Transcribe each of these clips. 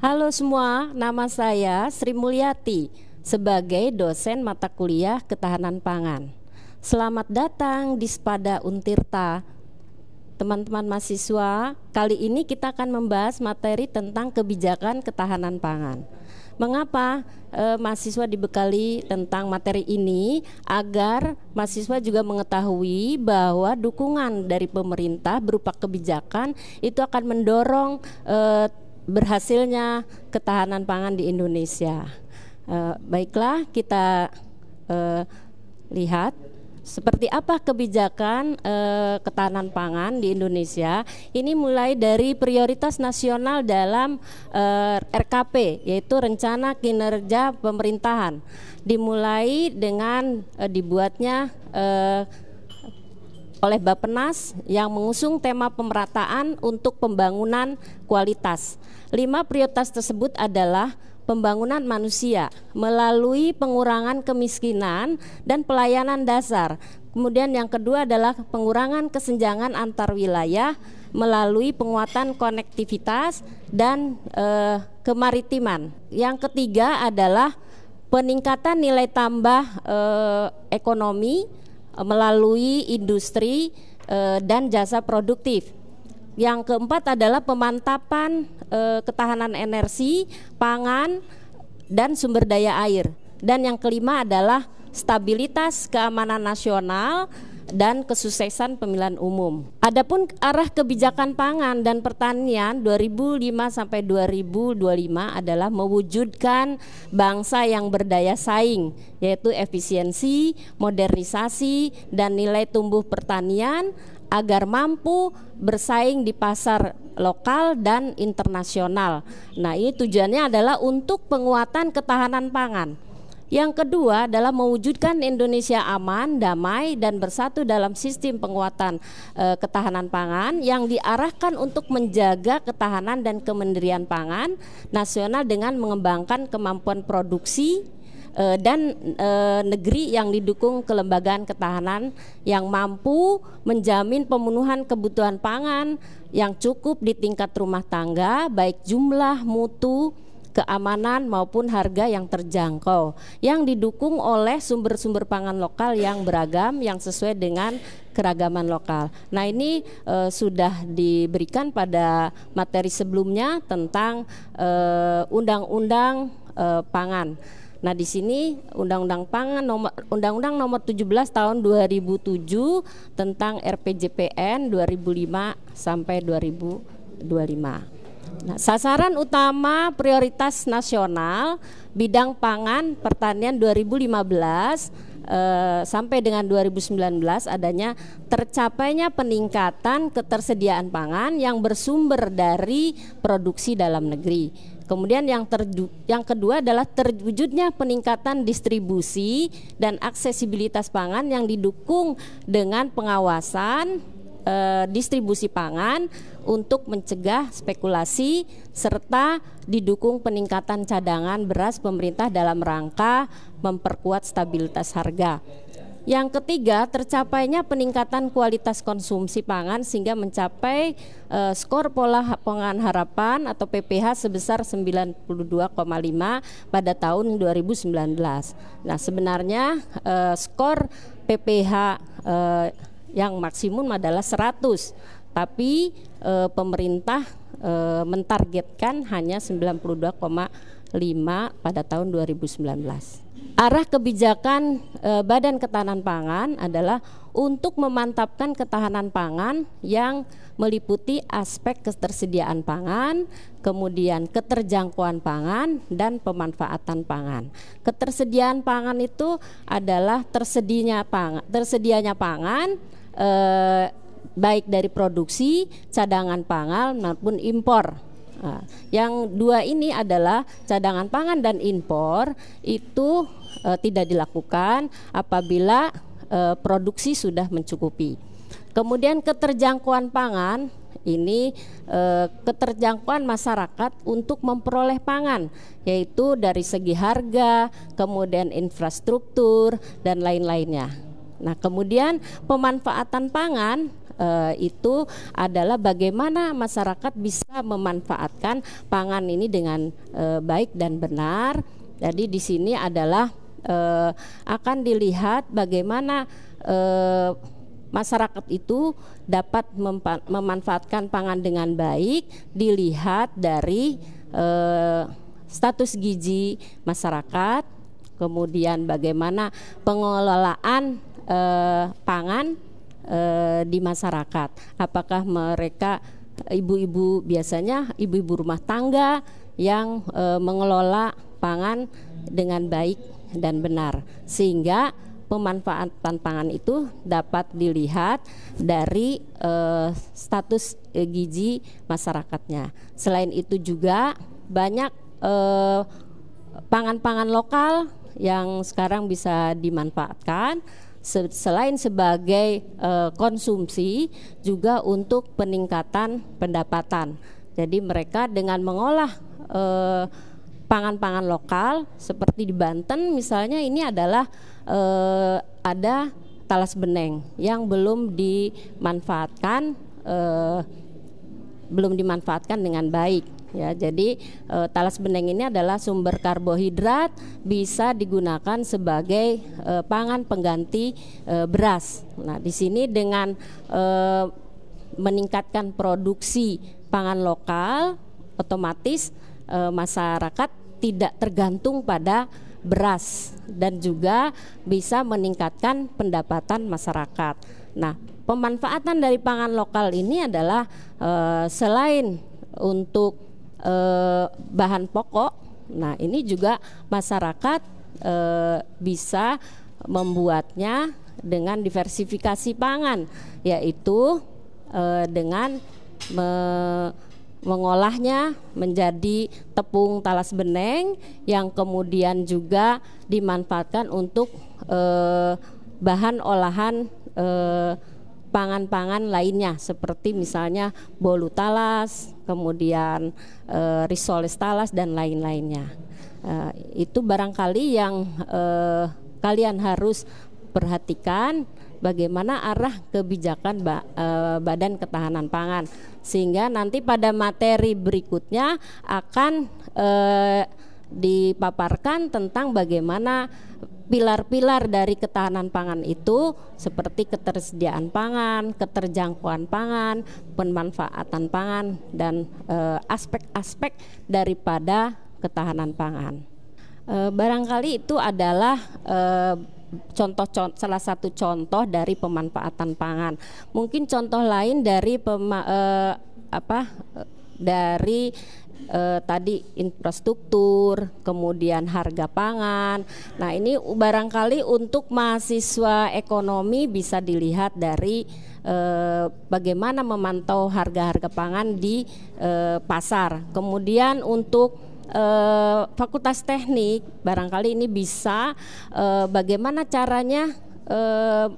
Halo semua, nama saya Sri Mulyati sebagai dosen mata kuliah ketahanan pangan. Selamat datang di Spada Untirta. Teman-teman mahasiswa, kali ini kita akan membahas materi tentang kebijakan ketahanan pangan. Mengapa eh, mahasiswa dibekali tentang materi ini agar mahasiswa juga mengetahui bahwa dukungan dari pemerintah berupa kebijakan itu akan mendorong eh, berhasilnya ketahanan pangan di Indonesia. Uh, baiklah, kita uh, lihat seperti apa kebijakan eh, ketahanan pangan di Indonesia ini mulai dari prioritas nasional dalam RKP yaitu rencana kinerja pemerintahan dimulai dengan dibuatnya oleh Bapenas yang mengusung tema pemerataan untuk pembangunan kualitas Lima prioritas tersebut adalah pembangunan manusia melalui pengurangan kemiskinan dan pelayanan dasar. Kemudian yang kedua adalah pengurangan kesenjangan antar wilayah melalui penguatan konektivitas dan e, kemaritiman. Yang ketiga adalah peningkatan nilai tambah e, ekonomi eh, melalui industri e, dan jasa produktif. Yang keempat adalah pemantapan e, ketahanan energi, pangan, dan sumber daya air. Dan yang kelima adalah stabilitas keamanan nasional dan kesuksesan pemilihan umum. Adapun arah kebijakan pangan dan pertanian 2005 sampai 2025 adalah mewujudkan bangsa yang berdaya saing yaitu efisiensi, modernisasi dan nilai tumbuh pertanian agar mampu bersaing di pasar lokal dan internasional. Nah, ini tujuannya adalah untuk penguatan ketahanan pangan. Yang kedua adalah mewujudkan Indonesia aman, damai, dan bersatu dalam sistem penguatan e, ketahanan pangan yang diarahkan untuk menjaga ketahanan dan kemendirian pangan nasional dengan mengembangkan kemampuan produksi, uh, dan uh, negeri yang didukung kelembagaan ketahanan yang mampu menjamin pemenuhan kebutuhan pangan yang cukup di tingkat rumah tangga baik jumlah mutu keamanan maupun harga yang terjangkau yang didukung oleh sumber-sumber pangan lokal yang beragam yang sesuai dengan keragaman lokal. Nah, ini e, sudah diberikan pada materi sebelumnya tentang undang-undang e, e, pangan. Nah, di sini Undang-Undang Pangan nomor Undang-Undang nomor 17 tahun 2007 tentang RPJPN 2005 sampai 2025. Nah, sasaran utama prioritas nasional bidang pangan pertanian 2015 eh, sampai dengan 2019 adanya tercapainya peningkatan ketersediaan pangan yang bersumber dari produksi dalam negeri Kemudian yang terju yang kedua adalah terwujudnya peningkatan distribusi dan aksesibilitas pangan yang didukung dengan pengawasan e, distribusi pangan untuk mencegah spekulasi serta didukung peningkatan cadangan beras pemerintah dalam rangka memperkuat stabilitas harga. Yang ketiga, tercapainya peningkatan kualitas konsumsi pangan sehingga mencapai uh, skor pola pangan harapan atau PPH sebesar 92,5 pada tahun 2019. Nah, sebenarnya uh, skor PPH uh, eh, yang maksimum adalah 100 tapi e, pemerintah e, mentargetkan hanya 92,5 pada tahun 2019. Arah kebijakan e, Badan Ketahanan Pangan adalah untuk memantapkan ketahanan pangan yang meliputi aspek ketersediaan pangan, kemudian keterjangkauan pangan dan pemanfaatan pangan. Ketersediaan pangan itu adalah tersedianya pangan, tersedianya pangan eh, baik dari produksi, cadangan pangan maupun impor Nah, yang dua ini adalah cadangan pangan dan impor itu e, tidak dilakukan apabila e, produksi sudah mencukupi. Kemudian keterjangkauan pangan ini e, keterjangkauan masyarakat untuk memperoleh pangan yaitu dari segi harga, kemudian infrastruktur dan lain-lainnya. Nah, kemudian pemanfaatan pangan uh, itu adalah bagaimana masyarakat bisa memanfaatkan pangan ini dengan uh, baik dan benar. Jadi di sini adalah uh, akan dilihat bagaimana uh, masyarakat itu dapat memanfaatkan pangan dengan baik dilihat dari eh, status gizi masyarakat kemudian bagaimana pengelolaan eh, pangan Eh, di masyarakat. Apakah mereka ibu-ibu biasanya ibu-ibu rumah tangga yang e, mengelola pangan dengan baik dan benar sehingga pemanfaatan pangan itu dapat dilihat dari e, status e, gizi masyarakatnya. Selain itu juga banyak pangan-pangan e, lokal yang sekarang bisa dimanfaatkan selain sebagai eh, konsumsi juga untuk peningkatan pendapatan. Jadi mereka dengan mengolah eh, pangan-pangan lokal seperti di Banten misalnya ini adalah eh, ada talas beneng yang belum dimanfaatkan belum dimanfaatkan dengan baik ya. Jadi e, talas bening ini adalah sumber karbohidrat bisa digunakan sebagai e, pangan pengganti e, beras. Nah, di sini dengan e, meningkatkan produksi pangan lokal otomatis e, masyarakat tidak tergantung pada beras dan juga bisa meningkatkan pendapatan masyarakat. Nah, pemanfaatan dari pangan lokal ini adalah e, selain untuk eh, bahan pokok. Nah, ini juga masyarakat eh, bisa membuatnya dengan diversifikasi pangan, yaitu eh, dengan me mengolahnya menjadi tepung talas beneng yang kemudian juga dimanfaatkan untuk eh, bahan olahan eh, pangan-pangan lainnya seperti misalnya bolu talas, kemudian e, risoles talas dan lain-lainnya. E, itu barangkali yang e, kalian harus perhatikan bagaimana arah kebijakan ba, e, Badan Ketahanan Pangan sehingga nanti pada materi berikutnya akan e, dipaparkan tentang bagaimana pilar-pilar dari ketahanan pangan itu seperti ketersediaan pangan, keterjangkauan pangan, pemanfaatan pangan dan eh, aspek-aspek eh, daripada ketahanan pangan. Eh, barangkali itu adalah eh, contoh, contoh salah satu contoh dari pemanfaatan pangan. Mungkin contoh lain dari pema, eh, apa eh, dari eh, tadi infrastruktur, kemudian harga pangan. Nah, ini barangkali untuk mahasiswa ekonomi bisa dilihat dari eh, bagaimana memantau harga-harga pangan di eh, pasar. Kemudian untuk eh, Fakultas Teknik barangkali ini bisa eh, bagaimana caranya eh,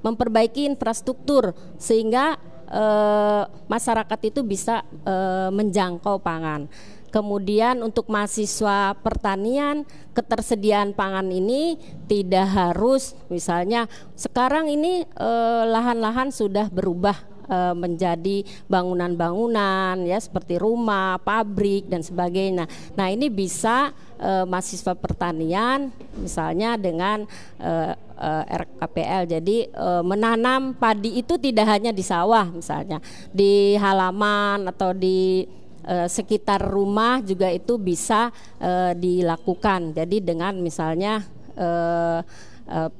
memperbaiki infrastruktur sehingga eh, Eh, masyarakat itu bisa e, menjangkau pangan. Kemudian untuk mahasiswa pertanian, ketersediaan pangan ini tidak harus misalnya sekarang ini eh, lahan-lahan e, sudah berubah e, menjadi bangunan-bangunan ya seperti rumah, pabrik dan sebagainya. Nah, ini bisa e, mahasiswa pertanian misalnya dengan e, uh, eh, RKPL. Jadi uh, menanam padi itu tidak hanya di sawah misalnya, di halaman atau di uh, sekitar rumah juga itu bisa uh, dilakukan. Jadi dengan misalnya uh, uh,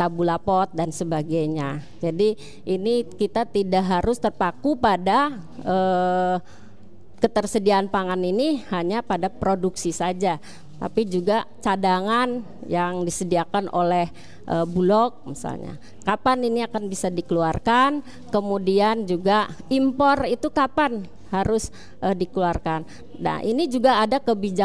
tabula pot dan sebagainya. Jadi ini kita tidak harus terpaku pada uh, ketersediaan pangan ini hanya pada produksi saja, tapi juga cadangan yang disediakan oleh e, Bulog misalnya. Kapan ini akan bisa dikeluarkan? Kemudian juga impor itu kapan harus e, dikeluarkan. Nah, ini juga ada kebijakan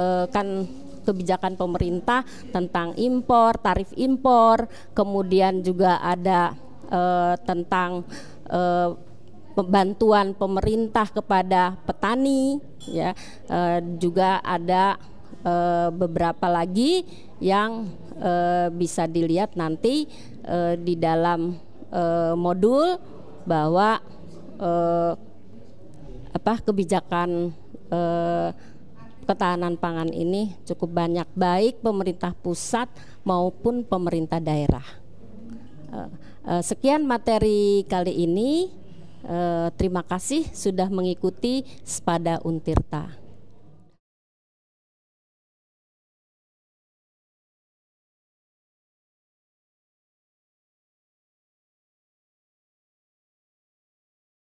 eh, e, kebijakan pemerintah tentang impor, tarif impor, kemudian juga ada e, tentang e, bantuan pemerintah kepada petani ya e, juga ada e, beberapa lagi yang e, bisa dilihat nanti e, di dalam e, modul bahwa e, apa kebijakan e, ketahanan pangan ini cukup banyak baik pemerintah pusat maupun pemerintah daerah. E, sekian materi kali ini. E, terima kasih sudah mengikuti Spada Untirta.